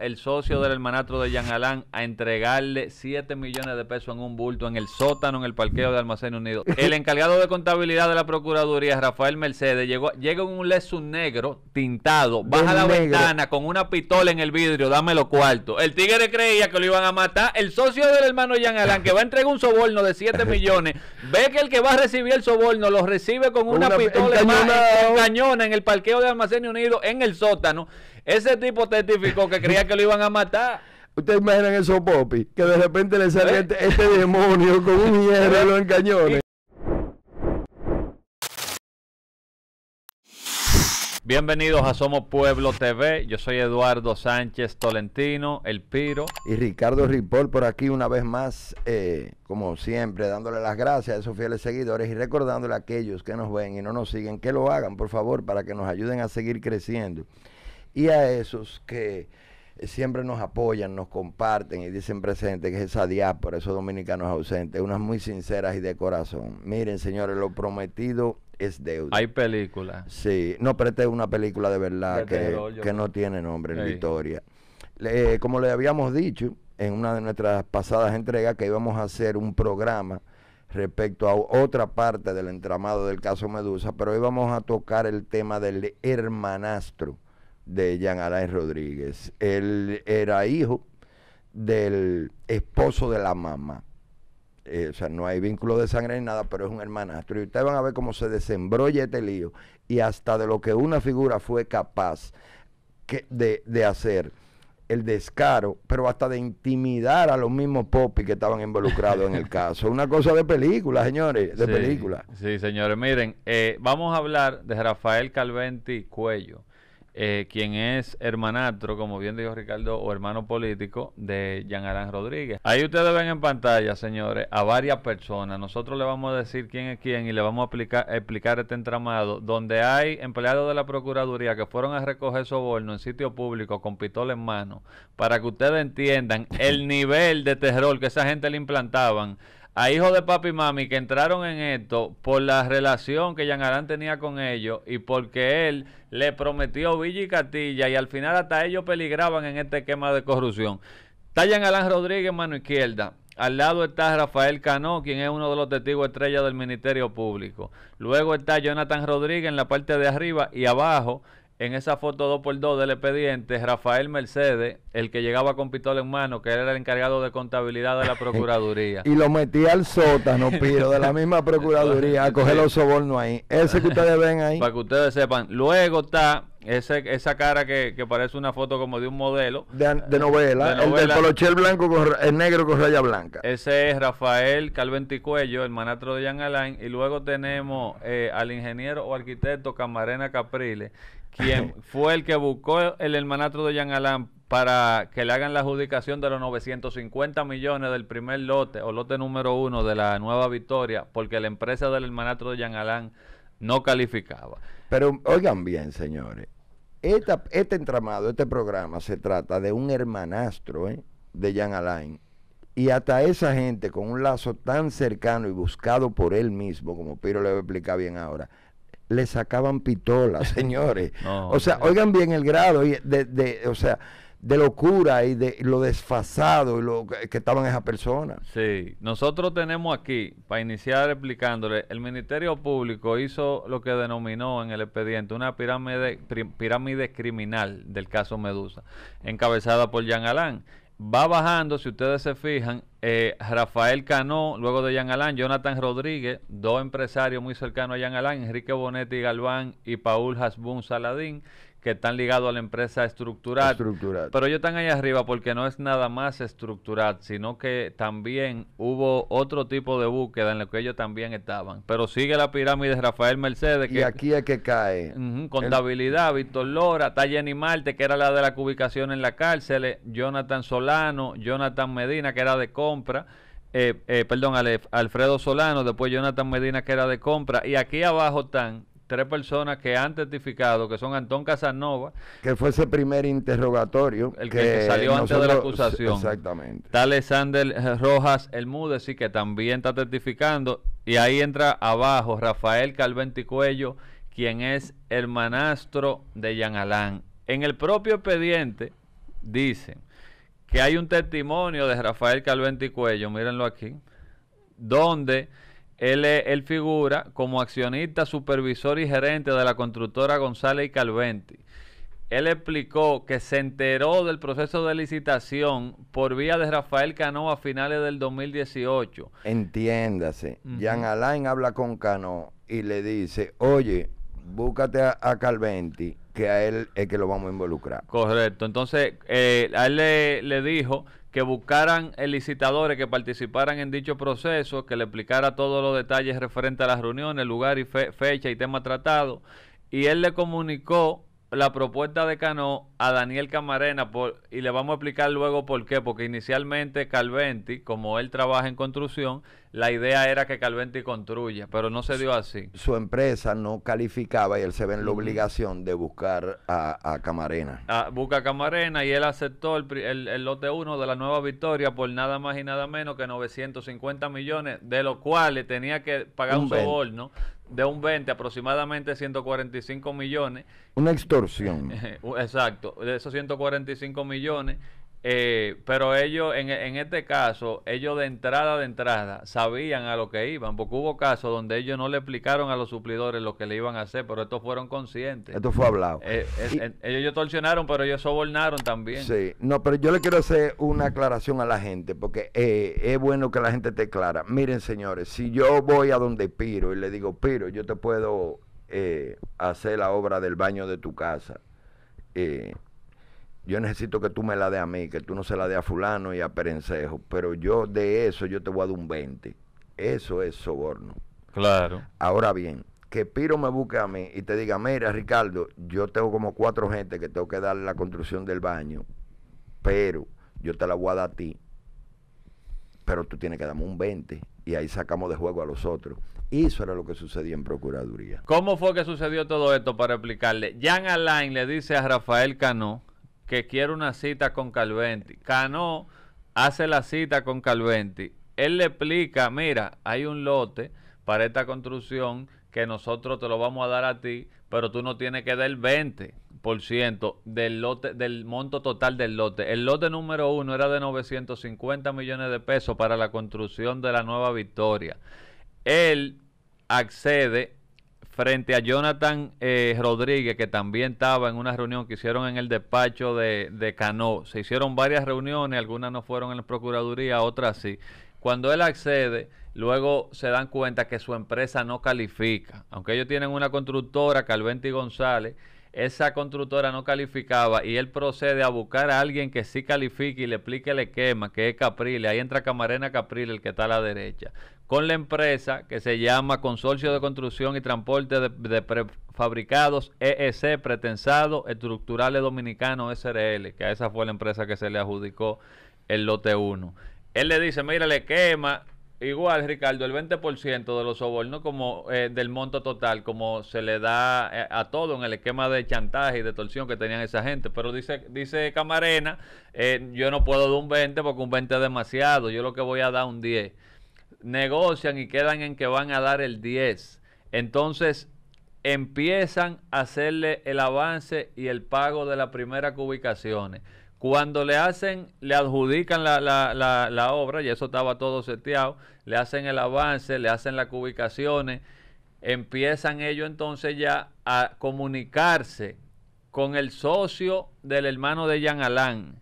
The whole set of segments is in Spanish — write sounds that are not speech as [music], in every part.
el socio del hermanastro de Jean Alain a entregarle 7 millones de pesos en un bulto en el sótano, en el parqueo de Almacén Unido. [laughs] El encargado de contabilidad de la Procuraduría, Rafael Mercedes, llegó, llega en un Lexus negro tintado, baja la ventana con una pistola en el vidrio, dame los cuartos. El tigre creía que lo iban a matar. El socio del hermano Jean Alain, que va a entregar un soborno de 7 [laughs] millones, ve que el que va a recibir el soborno lo recibe con una, pistola en, cañona en el parqueo de Almacén Unido en el sótano. Ese tipo testificó que creía que lo iban a matar. Ustedes imaginan esos popi, que de repente le sale ¿Eh? este, este, demonio con un hierro ¿Eh? en cañones. Bienvenidos a Somos Pueblo TV. Yo soy Eduardo Sánchez Tolentino, El Piro. Y Ricardo Ripoll por aquí una vez más, eh, como siempre, dándole las gracias a esos fieles seguidores y recordándole a aquellos que nos ven y no nos siguen que lo hagan, por favor, para que nos ayuden a seguir creciendo y a esos que eh, siempre nos apoyan, nos comparten y dicen presente, que es esa diáspora, esos dominicanos ausentes, unas muy sinceras y de corazón. Miren, señores, lo prometido es deuda. Hay películas. Sí, no, pero una película de verdad que, no tiene nombre, en la Victoria. Eh, como le habíamos dicho en una de nuestras pasadas entregas, que íbamos a hacer un programa respecto a otra parte del entramado del caso Medusa, pero íbamos a tocar el tema del hermanastro de Jean Alain Rodríguez. Él era hijo del esposo de la mamá. Eh, o sea, no hay vínculo de sangre ni nada, pero es un hermanastro. Y ustedes van a ver cómo se desembrolla este lío y hasta de lo que una figura fue capaz de, de, hacer. El descaro, pero hasta de intimidar a los mismos popis que estaban involucrados en el [laughs] caso. Una cosa de película, señores, de película. Sí, señores, miren, eh, vamos a hablar de Rafael Calventi Cuello eh, quien es hermanastro, como bien dijo Ricardo, o hermano político de Jean Arán Rodríguez. Ahí ustedes ven en pantalla, señores, a varias personas. Nosotros le vamos a decir quién es quién y le vamos a explicar este entramado, donde hay empleados de la Procuraduría que fueron a recoger soborno en sitio público con pistola en mano, para que ustedes entiendan el nivel de terror que esa gente le implantaban a hijos de papi y mami que entraron en esto por la relación que Jean Arán tenía con ellos y porque él le prometió Villa y Catilla y al final hasta ellos peligraban en este esquema de corrupción. Está Jean Rodríguez, mano izquierda. Al lado está Rafael Cano, quien es uno de los testigos estrella del Ministerio Público. Luego está Jonathan Rodríguez en la parte de arriba y abajo en esa foto 2x2 del expediente, Rafael Mercedes, el que llegaba con pistola en mano, que era el encargado de contabilidad de la [laughs] Procuraduría. y lo metía al sótano, Piro, de la misma Procuraduría, a coger los sobornos ahí. Ese que ustedes ven ahí. Para que ustedes sepan. Luego está esa cara que, parece una foto como de un modelo. De, novela, El del blanco, con, el negro con raya blanca. Ese es Rafael Calventicuello, el manatro de Jan Alain. Y luego tenemos eh, al ingeniero o arquitecto Camarena Capriles, quien [laughs] fue el que buscó el hermanastro de Jan Alain para que le hagan la adjudicación de los 950 millones del primer lote o lote número uno de la nueva victoria, porque la empresa del hermanastro de Jan Alain no calificaba. Pero oigan bien, señores, este entramado, este programa se trata de un hermanastro ¿eh? de Jan Alain. Y hasta esa gente con un lazo tan cercano y buscado por él mismo, como Piro le va a explicar bien ahora, le sacaban pitolas [laughs] señores. o sea, oigan bien el grado de, o sea, de locura y de lo desfasado y lo que estaban esas personas. Sí, nosotros tenemos aquí, para iniciar explicándole, el Ministerio Público hizo lo que denominó en el expediente una pirámide, pirámide criminal del caso Medusa, encabezada por Jean Alain. Va bajando, si ustedes se fijan, eh, Rafael Cano, luego de Jean Alain, Jonathan Rodríguez, dos empresarios muy cercanos a Jean Alain, Enrique Bonetti Galván y Paul Hasbun Saladín, que están ligados a la empresa estructural. Pero ellos están allá arriba porque no es nada más estructural, sino que también hubo otro tipo de búsqueda en la que ellos también estaban. Pero sigue la pirámide de Rafael Mercedes. Que, y aquí es que cae. Con contabilidad, Víctor Lora, está Jenny Marte, que era la de la cubicación en la cárcel, eh, Jonathan Solano, Jonathan Medina, que era de compra. Eh, eh, perdón, Alfredo Solano, después Jonathan Medina, que era de compra. Y aquí abajo están tres personas que han testificado, que son Antón Casanova. Que fue ese primer interrogatorio. El que, salió antes de la acusación. Exactamente. Está Alexander eh, Rojas Elmúdez, sí, que también está testificando. Y ahí entra abajo Rafael Calventicuello, quien es el manastro de Yan En el propio expediente dicen que hay un testimonio de Rafael Calventicuello, mírenlo aquí, donde él, figura como accionista, supervisor y gerente de la constructora González y Calventi. Él explicó que se enteró del proceso de licitación por vía de Rafael Cano a finales del 2018. Entiéndase, Jean Alain habla con Cano y le dice, oye, búscate a Calventi que a él es que lo vamos a involucrar. Correcto. Entonces, eh, a él le, dijo que buscaran elicitadores que participaran en dicho proceso, que le explicara todos los detalles referentes a las reuniones, lugar y fecha y tema tratado. Y él le comunicó la propuesta de Cano a Daniel Camarena y le vamos a explicar luego por qué, porque inicialmente Calventi, como él trabaja en construcción, la idea era que Calventi construya, pero no se dio así. Su empresa no calificaba y él se ve en la obligación de buscar a, a Camarena. Ah, busca a Camarena y él aceptó el, lote 1 de la nueva victoria por nada más y nada menos que 950 millones, de los cuales tenía que pagar un soborno de un 20, aproximadamente 145 millones. Una extorsión. [laughs] Exacto, de esos 145 millones eh, pero ellos, en, este caso, ellos de entrada, de entrada, sabían a lo que iban, porque hubo casos donde ellos no le explicaron a los suplidores lo que le iban a hacer, pero estos fueron conscientes. Esto fue hablado. Eh, ellos torsionaron, pero ellos sobornaron también. Sí, no, pero yo le quiero hacer una aclaración a la gente, porque eh, es bueno que la gente esté clara. Miren, señores, si yo voy a donde Piro y le digo, Piro, yo te puedo eh, hacer la obra del baño de tu casa. Eh, yo necesito que tú me la de a mí, que tú no se la de a fulano y a perencejo, pero yo de eso yo te voy a dar un 20. Eso es soborno. Claro. Ahora bien, que Piro me busque a mí y te diga, mira Ricardo, yo tengo como cuatro gente que tengo que dar la construcción del baño, pero yo te la voy a dar a ti, pero tú tienes que darme un 20 y ahí sacamos de juego a los otros. Eso era lo que sucedió en Procuraduría. ¿Cómo fue que sucedió todo esto para explicarle? Jan Alain le dice a Rafael Cano, que quiere una cita con Calventi. Cano hace la cita con Calventi. Él le explica, mira, hay un lote para esta construcción que nosotros te lo vamos a dar a ti, pero tú no tienes que dar el 20% del lote del monto total del lote. El lote número uno era de 950 millones de pesos para la construcción de la nueva Victoria. Él accede frente a Jonathan eh, Rodríguez, que también estaba en una reunión que hicieron en el despacho de, Cano. Se hicieron varias reuniones, algunas no fueron en la Procuraduría, otras sí. Cuando él accede, luego se dan cuenta que su empresa no califica. Aunque ellos tienen una constructora, Calventi González, esa constructora no calificaba y él procede a buscar a alguien que sí califique y le explique el esquema, que es Caprile. Ahí entra Camarena Caprile, el que está a la derecha con la empresa que se llama Consorcio de Construcción y Transporte de, Fabricados Prefabricados EEC, Pretensado Estructurales Dominicanos SRL, que a esa fue la empresa que se le adjudicó el lote 1. Él le dice, mira, le quema igual, Ricardo, el 20% de los sobornos como eh, del monto total, como se le da eh, a todo en el esquema de chantaje y de torsión que tenían esa gente. Pero dice, dice Camarena, eh, yo no puedo dar un 20 porque un 20 es demasiado, yo lo que voy a dar un 10 negocian y quedan en que van a dar el 10. Entonces empiezan a hacerle el avance y el pago de las primeras cubicaciones. Cuando le hacen, le adjudican la, la, la, obra, y eso estaba todo seteado, le hacen el avance, le hacen las cubicaciones, empiezan ellos entonces ya a comunicarse con el socio del hermano de Jean Alain,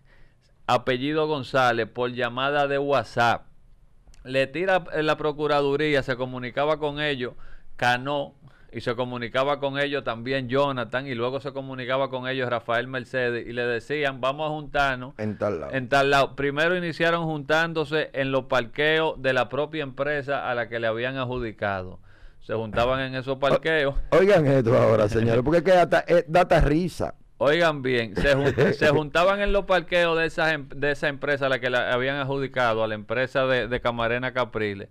apellido González, por llamada de WhatsApp le tira eh, la Procuraduría, se comunicaba con ellos, Cano, y se comunicaba con ellos también Jonathan, y luego se comunicaba con ellos Rafael Mercedes, y le decían, vamos a juntarnos en tal lado. En tal lado. Primero iniciaron juntándose en los parqueos de la propia empresa a la que le habían adjudicado. Se juntaban en esos parqueos. oigan esto ahora, señores, porque es que data eh, risa. Oigan bien, se, [laughs] juntaban en los parqueos de, em, de esa empresa a la que la habían adjudicado, a la empresa de, de Camarena Capriles.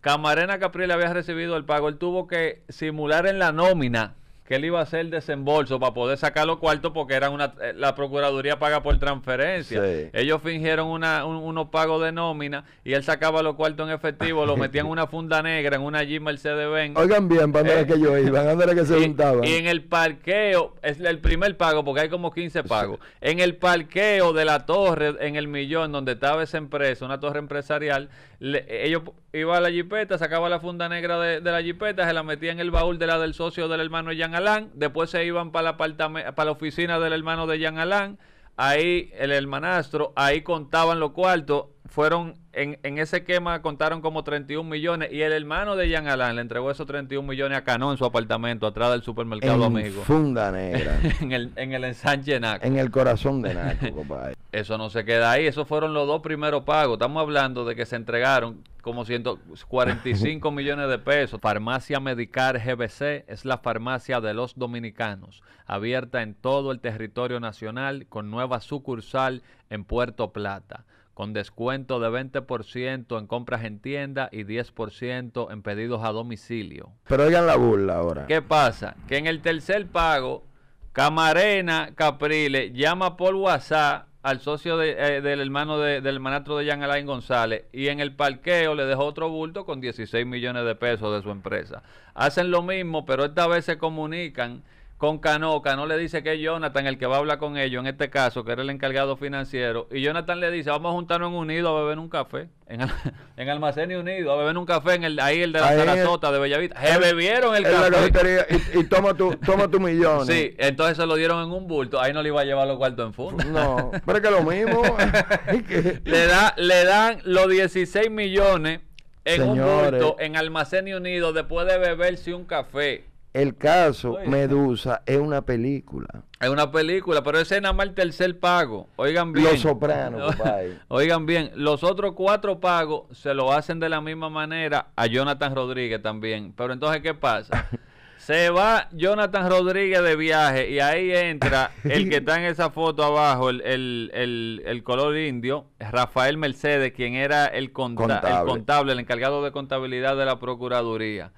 Camarena Capriles había recibido el pago, él tuvo que simular en la nómina que él iba a hacer el desembolso para poder sacar los cuartos porque era una eh, la procuraduría paga por transferencia. Ellos fingieron una, un, unos pagos de nómina y él sacaba los cuartos en efectivo, lo metía en una funda negra, en una Jeep Mercedes Benz. Oigan bien, para que yo iba, para que se juntaban. Y en el parqueo, es el primer pago porque hay como 15 pagos. En el parqueo de la torre en el millón donde estaba esa empresa, una torre empresarial, ellos iban a la jipeta, sacaban la funda negra de, la jipeta, se la metían en el baúl de la del socio del hermano Jan después se iban para la, para la oficina del hermano de Jean Alan, ahí el hermanastro, ahí contaban los cuartos, fueron en, ese quema contaron como 31 millones y el hermano de Jean Alain le entregó esos 31 millones a Cano en su apartamento atrás del supermercado en amigo. Funda negra. [laughs] en el en el ensanche Naco. En el corazón de Naco, compadre. [laughs] Eso no se queda ahí, esos fueron los dos primeros pagos. Estamos hablando de que se entregaron como 145 [laughs] millones de pesos. Farmacia Medicar GBC es la farmacia de los dominicanos, abierta en todo el territorio nacional con nueva sucursal en Puerto Plata con descuento de 20% en compras en tienda y 10% en pedidos a domicilio. Pero oigan la burla ahora. ¿Qué pasa? Que en el tercer pago, Camarena Caprile llama por WhatsApp al socio eh, del hermano del manastro de Jean Alain González y en el parqueo le dejó otro bulto con 16 millones de pesos de su empresa. Hacen lo mismo, pero esta vez se comunican con Canoca, no le dice que es Jonathan el que va a hablar con ellos, en este caso, que era el encargado financiero. Y Jonathan le dice, vamos a juntarnos en Unido a beber un café. En, [laughs] Almacén Unido, a beber un café en el, ahí el de la de Bellavista. Se bebieron el, café. y, toma tu, toma millón. Sí, entonces se lo dieron en un bulto. Ahí no le iba a llevar los cuartos en funda. No, pero es que lo mismo. [laughs] le, da, le dan los 16 millones en un bulto en Almacén y Unido después de beberse un café. El caso Medusa es una película. Es una película, pero ese es nada más el tercer pago. Oigan bien. Los sopranos, [laughs] Oigan bien, los otros cuatro pagos se lo hacen de la misma manera a Jonathan Rodríguez también. Pero entonces, ¿qué pasa? [laughs] se va Jonathan Rodríguez de viaje y ahí entra el que [laughs] está en esa foto abajo, el, color indio, Rafael Mercedes, quien era el, el contable, el encargado de contabilidad de la Procuraduría.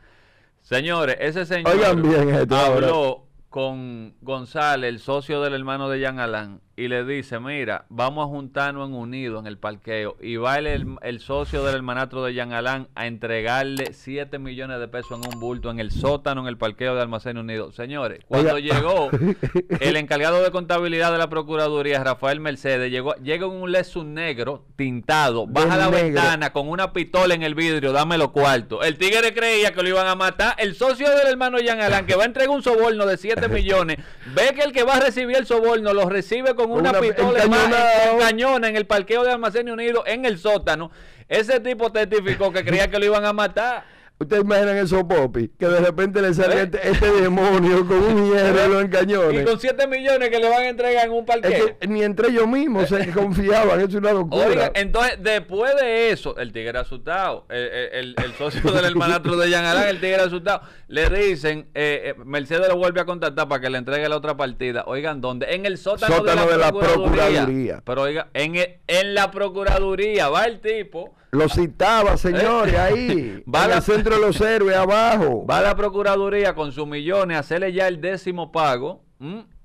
Señores, ese señor habló con González, el socio del hermano de Jean Alán, y le dice, mira, vamos a juntarnos en unido en el parqueo. Y va el, socio del hermanastro de Jean Alain a entregarle 7 millones de pesos en un bulto en el sótano, en el parqueo de Almacén Unido. Señores, cuando llegó [laughs] el encargado de contabilidad de la Procuraduría, Rafael Mercedes, llegó, llega un Lexus negro tintado, baja la ventana con una pistola en el vidrio, dame cuarto. El tigre creía que lo iban a matar. El socio del hermano Jean Alain, que va a entregar un soborno de 7 [laughs] millones, ve que el que va a recibir el soborno lo recibe con con una, pistola en cañón en el parqueo de Almacenes Unido en el sótano. Ese tipo testificó que creía que lo iban a matar. Ustedes imaginan esos Popi? que de repente le sale ¿Eh? este, este, demonio con un hierro ¿Eh? en cañones. Y con 7 millones que le van a entregar en un parque. ni entre ellos mismos se confiaban, es una locura. Oiga, entonces, después de eso, el tigre asustado, el, el, el socio del hermanastro de Jan el tigre asustado, le dicen, eh, Mercedes lo vuelve a contactar para que le entregue la otra partida. Oigan, ¿dónde? En el sótano, de, la, procuraduría. Pero oiga, en, en la Procuraduría va el tipo lo ah. citaba, señores, eh. ahí. [laughs] Va al centro de los héroes, abajo. Va a la Procuraduría con sus millones hacerle ya el décimo pago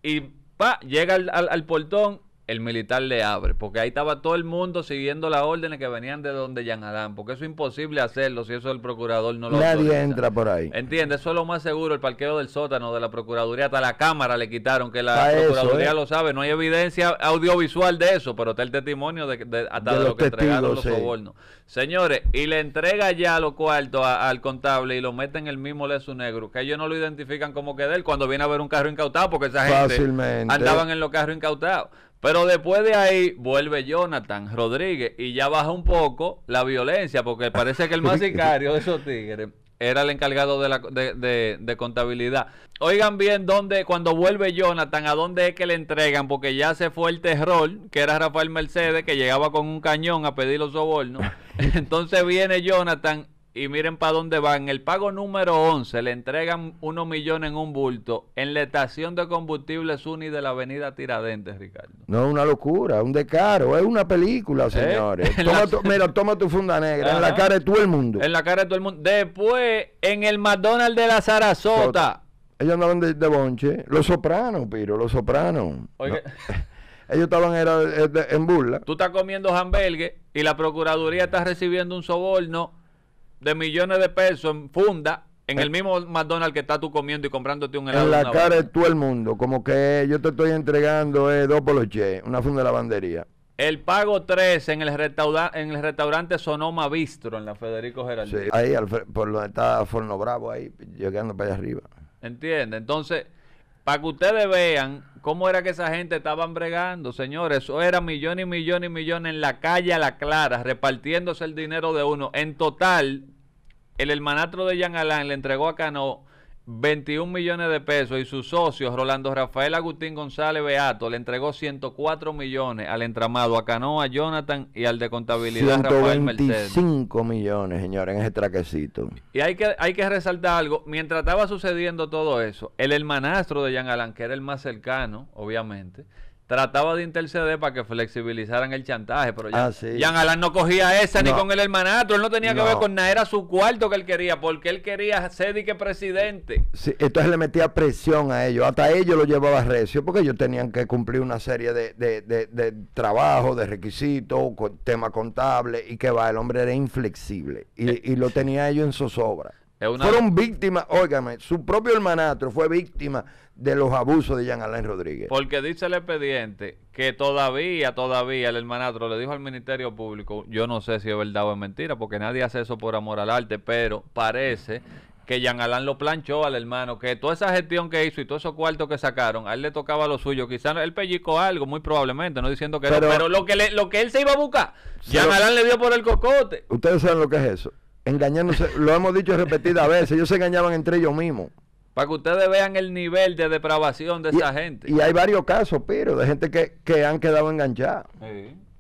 y pa, llega al, al, al portón el militar le abre, porque ahí estaba todo el mundo siguiendo las órdenes que venían de donde ya Adán, porque eso es imposible hacerlo si eso el procurador no lo Nadie entra por ahí. Entiende, eso es lo más seguro, el parqueo del sótano de la Procuraduría, hasta la cámara le quitaron, que la Procuraduría eh. lo sabe, no hay evidencia audiovisual de eso, pero está el testimonio de, hasta de, lo que entregaron los sobornos. Señores, y le entrega ya los cuartos al contable y lo mete en el mismo leso negro, que ellos no lo identifican como que de él cuando viene a ver un carro incautado, porque esa gente andaban en los carros incautados. Pero después de ahí vuelve Jonathan Rodríguez y ya baja un poco la violencia, porque parece que el más [laughs] sicario de esos tigres era el encargado de, la, contabilidad. Oigan bien dónde, cuando vuelve Jonathan, a dónde es que le entregan, porque ya se fue el terror, que era Rafael Mercedes, que llegaba con un cañón a pedir los sobornos. [laughs] Entonces viene Jonathan y miren para dónde van. El pago número 11 le entregan unos millones en un bulto en la estación de combustible SUNY de la avenida Tiradentes, Ricardo. No, es una locura, un descaro, es una película, ¿Eh? señores. [laughs] mira, toma tu funda negra, en la cara de todo el mundo. En la cara de todo el mundo. Después, en el McDonald's de la Sarasota. Ellos andaban de, bonche. Los sopranos, Piro, los sopranos. [laughs] ellos estaban eh, en burla. Tú estás comiendo hamburgues y la Procuraduría está recibiendo un soborno de millones de pesos en funda en el eh. mismo McDonald's que estás tú comiendo y comprándote un helado. En la cara de todo el mundo, como que yo te estoy entregando eh, dos che, una funda de lavandería. El pago 3 en el, en el restaurante Sonoma Bistro, en la Federico Geraldo. Sí, ahí por donde está Forno Bravo, ahí, llegando para allá arriba. Entiende, entonces para que ustedes vean cómo era que esa gente estaba bregando, señores. Eso era millones y millones y millones en la calle a la clara, repartiéndose el dinero de uno. En total, el hermanastro de Jean Alain le entregó a Cano 21 millones de pesos y sus socios, Rolando Rafael Agustín González Beato, le entregó 104 millones al entramado, a Canoa, Jonathan y al de contabilidad Rafael millones, señores, en ese traquecito. Y hay que, hay que resaltar algo, mientras estaba sucediendo todo eso, el hermanastro de Jean Alan, que era el más cercano, obviamente, trataba de interceder para que flexibilizaran el chantaje, pero ya, ah, no cogía esa ni con el hermanato, él no tenía que ver con nada, era su cuarto que él quería, porque él quería ser y que presidente. Sí, entonces le metía presión a ellos, hasta ellos lo llevaba recio, porque ellos tenían que cumplir una serie de, de, de, trabajo, de requisitos, tema contable, y que va, el hombre era inflexible, y, eh, y lo tenía ellos en sus obras. Fueron víctimas, óigame, su propio hermanastro fue víctima de los abusos de Jean Alain Rodríguez. Porque dice el expediente que todavía, todavía el hermanastro le dijo al Ministerio Público, yo no sé si es verdad o es mentira, porque nadie hace eso por amor al arte, pero parece que Jean Alain lo planchó al hermano, que toda esa gestión que hizo y todos esos cuartos que sacaron, a él le tocaba lo suyo, quizás él pellizcó algo, muy probablemente, no diciendo que pero, lo que, lo que él se iba a buscar, Jean Alain le dio por el cocote. Ustedes saben lo que es eso engañándose, lo hemos dicho repetidas veces, ellos se engañaban entre ellos mismos. Para que ustedes vean el nivel de depravación de esa gente. Y hay varios casos, pero de gente que, han quedado enganchada.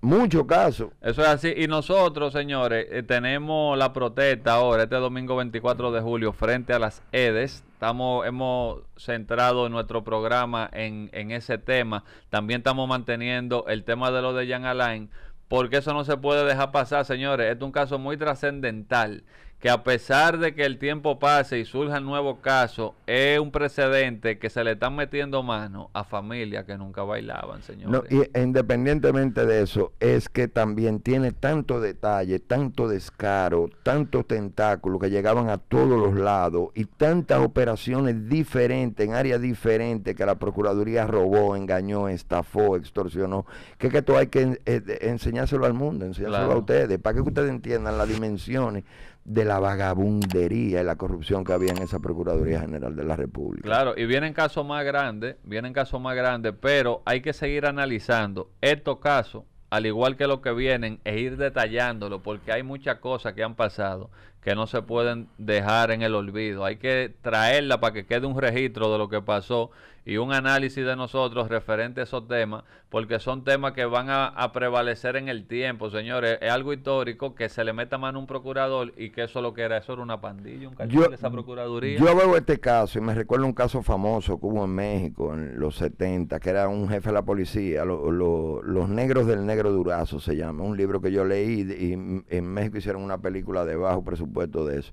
Muchos casos. Eso es así. Y nosotros, señores, eh, tenemos la protesta ahora, este domingo 24 de julio, frente a las EDES. Estamos, hemos centrado nuestro programa en, en ese tema. También estamos manteniendo el tema de lo de Jan Alain, porque eso no se puede dejar pasar, señores. es un caso muy trascendental que a pesar de que el tiempo pase y surjan nuevos casos, es un precedente que se le están metiendo mano a familias que nunca bailaban, señor. E independientemente de eso, es que también tiene tanto detalle, tanto descaro, tantos tentáculos que llegaban a todos los lados y tantas operaciones diferentes, en áreas diferentes, que la Procuraduría robó, engañó, estafó, extorsionó, que, que esto hay que eh, enseñárselo al mundo, enseñárselo a ustedes, para que ustedes entiendan las dimensiones de la vagabundería y la corrupción que había en esa Procuraduría General de la República. Claro, y vienen casos más grandes, vienen casos más grandes, pero hay que seguir analizando estos casos, al igual que los que vienen, e ir detallándolo, porque hay muchas cosas que han pasado que no se pueden dejar en el olvido. Hay que traerla para que quede un registro de lo que pasó y un análisis de nosotros referente a esos temas, porque son temas que van a, prevalecer en el tiempo, señores. Es algo histórico que se le meta mano a un procurador y que eso lo que era, eso era una pandilla, un cachorro de esa procuraduría. Yo veo este caso y me recuerdo un caso famoso que hubo en México en los 70, que era un jefe de la policía, Los Negros del Negro Durazo se llama, un libro que yo leí y en México hicieron una película de bajo presupuesto puesto de eso.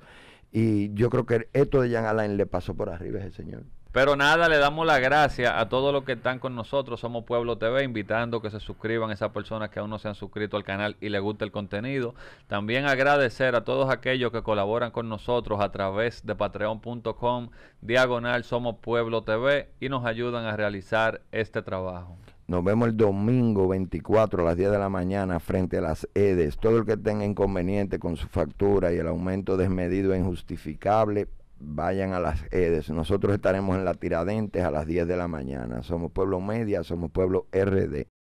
Y yo creo que esto de Jan Alain le pasó por arriba ese señor. Pero nada, le damos la gracia a todos los que están con nosotros. Somos Pueblo TV, invitando que se suscriban a esas personas que aún no se han suscrito al canal y les gusta el contenido. También agradecer a todos aquellos que colaboran con nosotros a través de patreon.com, diagonal Somos Pueblo TV y nos ayudan a realizar este trabajo. Nos vemos el domingo 24 a las 10 de la mañana frente a las EDES. Todo el que tenga inconveniente con su factura y el aumento desmedido e injustificable, vayan a las EDES. Nosotros estaremos en la Tiradentes a las 10 de la mañana. Somos Pueblo Media, somos Pueblo RD.